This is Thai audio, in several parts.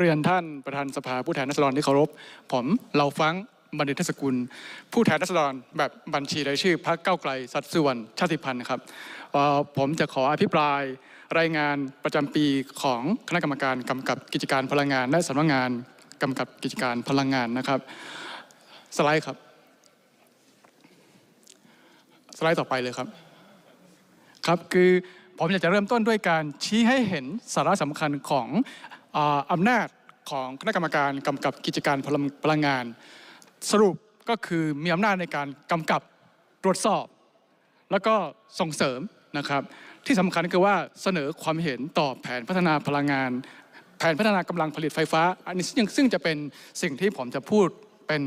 เรียนท่านประธานสภาผู้แทนรัษฎรที่เคารพผมเราฟังบัณฑิตสกุล ผู้แทนรัษฎรแบบบัญชีรายชื่อ พรรคเก้าไกลสัดส่วนชาติพันธุ์ครับผมจะขออภิปรายรายงานประจำปีของคณะกรรมการกำกับกิจการพลังงานและสำนักงานกำกับกิจการพลังงานนะครับสไลด์ครับ สไลด์ต่อไปเลยครับครับคือผมอยากจะเริ่มต้นด้วยการชี้ให้เห็นสาระสำคัญของอำนาจของคณะกรรมการกำกับกิจการพลังงาน สรุปก็คือมีอำนาจในการกำกับตรวจสอบ แล้วก็ส่งเสริมนะครับที่สำคัญคือว่าเสนอความเห็นต่อแผนพัฒนาพลังงาน แผนพัฒนากำลังผลิตไฟฟ้า อันนี้ซึ่งจะเป็นสิ่งที่ผมจะพูดเป็น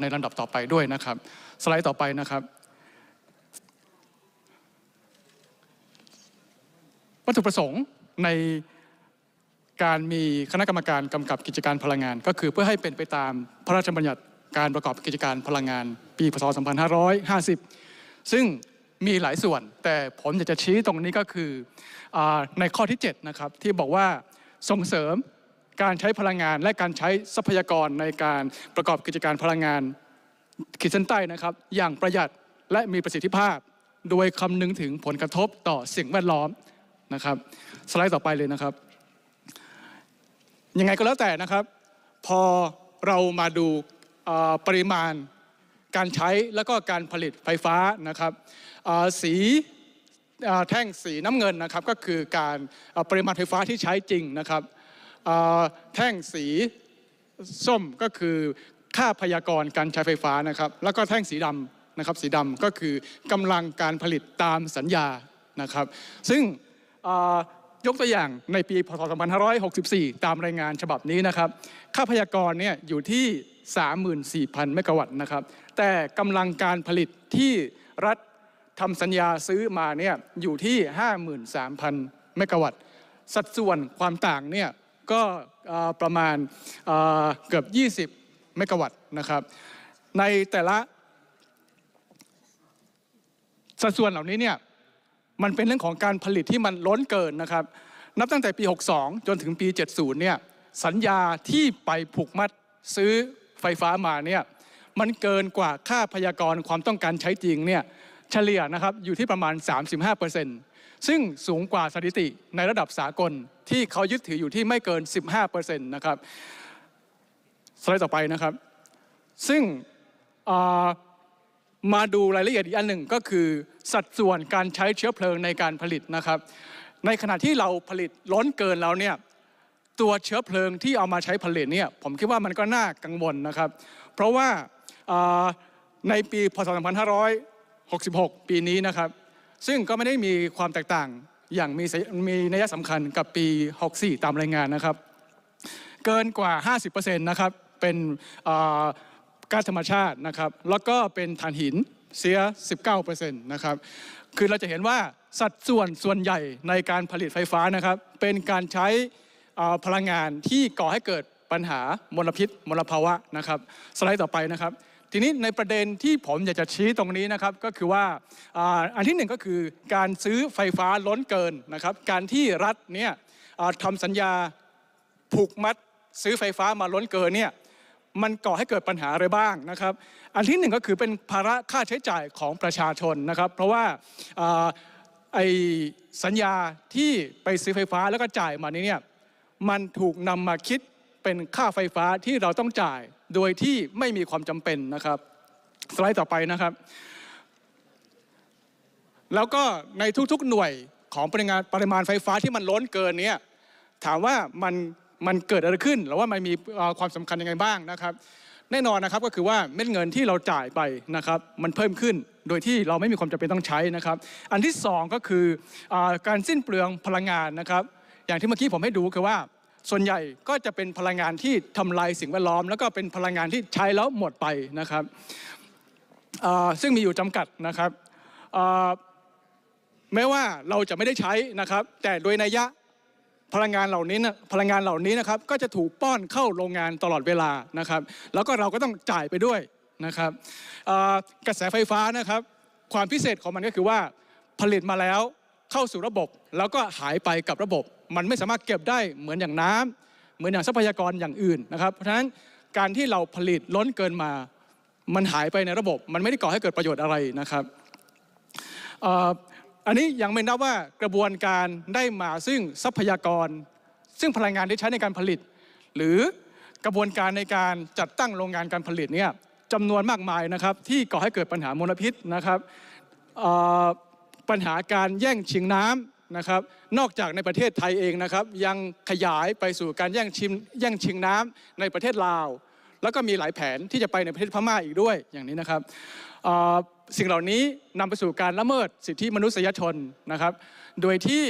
ในลาดับต่อไปด้วยนะครับ สไลด์ต่อไปนะครับวัตถุประสงค์ในการมีคณะกรรมการกำกับกิจการพลังงานก็คือเพื่อให้เป็นไปตามพระราชบัญญัติการประกอบกิจการพลังงาน ปีพศ 2550 ซึ่งมีหลายส่วน แต่ผมอยากจะชี้ตรงนี้ก็คืออในข้อที่7นะครับที่บอกว่าส่งเสริมการใช้พลังงานและการใช้ทรัพยากรในการประกอบกิจการพลังงานขีดเส้นใต้นะครับ อย่างประหยัดและมีประสิทธิภาพโดยคำนึงถึงผลกระทบต่อสิ่งแวดล้อมนะครับ สไลด์ต่อไปเลยนะครับยังไงก็แล้วแต่นะครับ พอเรามาดูปริมาณการใช้แล้วก็ การผลิตไฟฟ้านะครับ สีแท่งสีน้ำเงินนะครับ ก็คือการปริมาณไฟฟ้าที่ใช้จริงนะครับ แท่งสีส้มก็คือค่าพยากรการใช้ไฟฟ้านะครับ แล้วก็แท่งสีดำนะครับสีดำก็คือกำลังการผลิตตามสัญญานะครับ ซึ่งยกตัวอย่างในปีพศ 2564 ตามรายงานฉบับนี้นะครับ ค่าพยากรเนี่ยอยู่ที่ 34,000 เมกะวัตต์นะครับ แต่กำลังการผลิตที่รัฐทำสัญญาซื้อมาเนี่ยอยู่ที่ 53,000 เมกะวัตต์ สัดส่วนความต่างเนี่ยก็ประมาณเกือบ 20 เมกะวัตต์นะครับ ในแต่ละสัดส่วนเหล่านี้เนี่ยมันเป็นเรื่องของการผลิตที่มันล้นเกินนะครับ นับตั้งแต่ปี 62 จนถึงปี 70 เนี่ยสัญญาที่ไปผูกมัดซื้อไฟฟ้ามาเนี่ยมันเกินกว่าค่าพยากรความต้องการใช้จริงเนี่ยเฉลี่ยนะครับอยู่ที่ประมาณ 35%ซึ่งสูงกว่าสถิติในระดับสากลที่เขายึดถืออยู่ที่ไม่เกิน 15%นะครับสไลด์ต่อไปนะครับซึ่งมาดูรายละเอียดอีกอันหนึ่งก็คือ สัดส่วนการใช้เชื้อเพลิงในการผลิตนะครับ ในขณะที่เราผลิตล้นเกินแล้วเนี่ยตัวเชื้อเพลิงที่เอามาใช้ผลิตเนี่ยผมคิดว่ามันก็น่ากังวลนะครับ เพราะว่าในปีพศ2566ปีนี้นะครับ ซึ่งก็ไม่ได้มีความแตกต่างอย่างมีมีนัยสำคัญกับปี64ตามรายงานนะครับ เกินกว่า50%นะครับเป็นก๊าซธรรมชาตินะครับแล้วก็เป็นถ่านหินเสีย 19%นะครับคือเราจะเห็นว่าสัดส่วนส่วนใหญ่ในการผลิตไฟฟ้านะครับเป็นการใช้พลังงานที่ก่อให้เกิดปัญหามลพิษมลภาวะนะครับสไลด์ต่อไปนะครับ ทีนี้ในประเด็นที่ผมอยากจะชี้ตรงนี้นะครับ ก็คือว่าอันที่หนึ่งก็คือการซื้อไฟฟ้าล้นเกินนะครับ การที่รัฐเนี่ยทำสัญญาผูกมัดซื้อไฟฟ้ามาล้นเกินเนี่ยมันก่อให้เกิดปัญหาอะไรบ้างนะครับ อันที่หนึ่งก็คือเป็น ภาระค่าใช้จ่ายของประชาชนนะครับ เพราะว่าไอสัญญาที่ไปซื้อไฟฟ้าแล้วก็จ่ายมานี้เนี่ยมันถูกนำมาคิดเป็นค่าไฟฟ้าที่เราต้องจ่ายโดยที่ไม่มีความจำเป็นนะครับ สไลด์ต่อไปนะครับ แล้วก็ในทุกๆ หน่วยของปริมาณปริมาณไฟฟ้าที่มันล้นเกินเนี้ถามว่ามันมันเกิดอะไรขึ้นหรือว่ามันมีความสำคัญยังไงบ้างนะครับ แน่นอนนะครับก็คือว่าเม็ดเงินที่เราจ่ายไปนะครับมันเพิ่มขึ้นโดยที่เราไม่มีความจำเป็นต้องใช้นะครับ อันที่ 2 ก็คืออการสิ้นเปลืองพลังงานนะครับอย่างที่เมื่อกี้ผมให้ดูคือว่า ส่วนใหญ่ก็จะเป็นพลังงานที่ทำลายสิ่งแวดล้อมแล้วก็เป็นพลังงานที่ใช้แล้วหมดไปนะครับซึ่งมีอยู่จำกัดนะครับแม้ว่าเราจะไม่ได้ใช้นะครับแต่โดยนัยยะพลังงานเหล่านี้นะพลังงานเหล่านี้นะครับก็จะถูกป้อนเข้าโรงงานตลอดเวลานะครับ แล้วก็เราก็ต้องจ่ายไปด้วยนะครับกระแสไฟฟ้านะครับ ความพิเศษของมันก็คือว่าผลิตมาแล้วเข้าสู่ระบบ แล้วก็หายไปกับระบบ มันไม่สามารถเก็บได้เหมือนอย่างน้ำ เหมือนอย่างทรัพยากรอย่างอื่นนะครับเพราะฉะนั้นการที่เราผลิตล้นเกินมา มันหายไปในระบบ มันไม่ได้ก่อให้เกิดประโยชน์อะไรนะครับอันนี้ยังไม่นับว่ากระบวนการได้มาซึ่งทรัพยากร ซึ่งพลังงานที่ใช้ในการผลิต หรือกระบวนการในการจัดตั้งโรงงานการผลิตเนี่ยจำนวนมากมายนะครับที่ก่อให้เกิดปัญหามลพิษนะครับปัญหาการแย่งชิงน้ำนะครับนอกจากในประเทศไทยเองนะครับ ยังขยายไปสู่การแย่งชิงแย่งชิงน้ำในประเทศลาว แล้วก็มีหลายแผนที่จะไปในประเทศพม่าอีกด้วยอย่างนี้นะครับสิ่งเหล่านี้นำไปสู่การละเมิดสิทธิมนุษยชนนะครับ โดยที่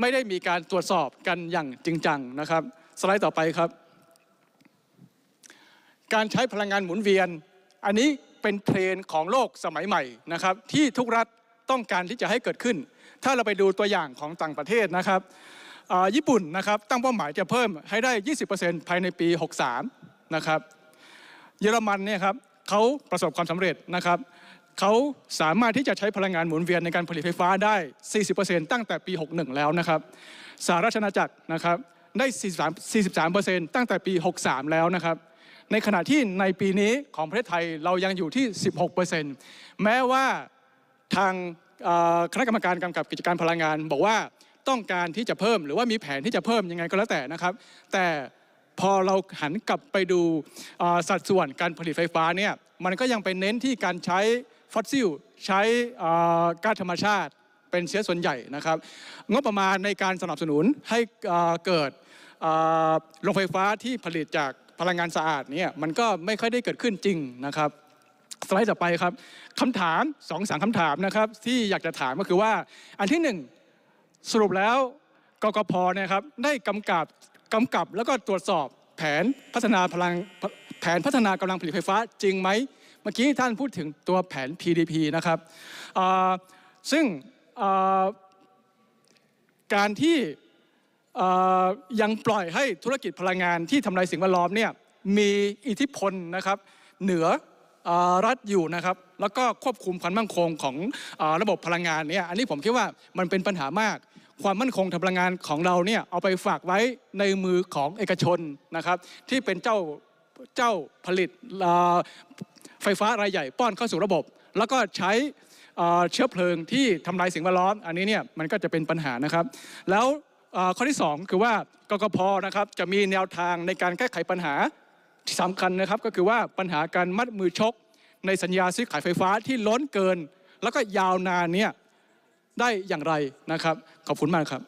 ไม่ได้มีการตรวจสอบกันอย่างจริงจังนะครับ สไลด์ต่อไปครับ การใช้พลังงานหมุนเวียน อันนี้เป็นเทรนของโลกสมัยใหม่นะครับ ที่ทุกรัฐต้องการที่จะให้เกิดขึ้น ถ้าเราไปดูตัวอย่างของต่างประเทศนะครับ ญี่ปุ่นนะครับ ตั้งเป้าหมายจะเพิ่มให้ได้ 20%ภายในปี 63 นะครับ เยอรมันเนี่ยครับเขาประสบความสำเร็จนะครับ เขาสามารถที่จะใช้พลังงานหมุนเวียนในการผลิตไฟฟ้าได้ 40%ตั้งแต่ปี 61 แล้วนะครับสหราชอาณาจักรนะครับได้43 43%ตั้งแต่ปี 63 แล้วนะครับ ในขณะที่ในปีนี้ของประเทศไทยเรายังอยู่ที่ 16%แม้ว่าทางคณะกรรมการกำกับกิจการพลังงาน บอกว่าต้องการที่จะเพิ่มหรือว่ามีแผนที่จะเพิ่มยังไงก็แล้วแต่นะครับ แต่พอเราหันกลับไปดูสัดส่วนการผลิตไฟฟ้าเนี่ยมันก็ยังไปเน้นที่การใช้ฟอสซิลใช้ก๊าซธรรมชาติเป็นเชื้อส่วนใหญ่นะครับ งบประมาณในการสนับสนุนให้เกิดโรงไฟฟ้าที่ผลิตจากพลังงานสะอาดเนี่ยมันก็ไม่ค่อยได้เกิดขึ้นจริงนะครับ สไลด์ต่อไปครับคำถามสองสามคำถามนะครับ ที่อยากจะถามก็คือว่าอันที่หนึ่งสรุปแล้วกกพนะครับได้กำกับกำกับแล้วก็ตรวจสอบแผนพัฒนาพลังแผนพัฒนากำลังผลิตไฟฟ้าจริงไหม เมื่อกี้ท่านพูดถึงตัวแผน PDP นะครับซึ่งการที่ยังปล่อยให้ธุรกิจพลังงานที่ทำลายสิ่งแวดล้อมเนี่ยมีอิทธิพลนะครับเหนือรัฐอยู่นะครับ แล้วก็ควบคุมความมั่นคงของระบบพลังงานเนี่ยอันนี้ผมคิดว่ามันเป็นปัญหามากความมั่นคงทางพลังงานของเราเนี่ยเอาไปฝากไว้ในมือของเอกชนนะครับ ที่เป็นเจ้าเจ้าผลิตไฟฟ้ารายใหญ่ ป้อนเข้าสู่ระบบ แล้วก็ใช้เชื้อเพลิงที่ทำลายสิ่งแวดล้อมอันนี้เนี่ยมันก็จะเป็นปัญหานะครับ แล้วข้อที่2คือว่ากกพนะครับจะมีแนวทางในการแก้ไขปัญหาที่สำคัญนะครับก็คือว่าปัญหาการมัดมือชกในสัญญาซื้อขายไฟฟ้าที่ล้นเกินแล้วก็ยาวนานเนี่ยได้อย่างไรนะครับ ขอบคุณมากครับ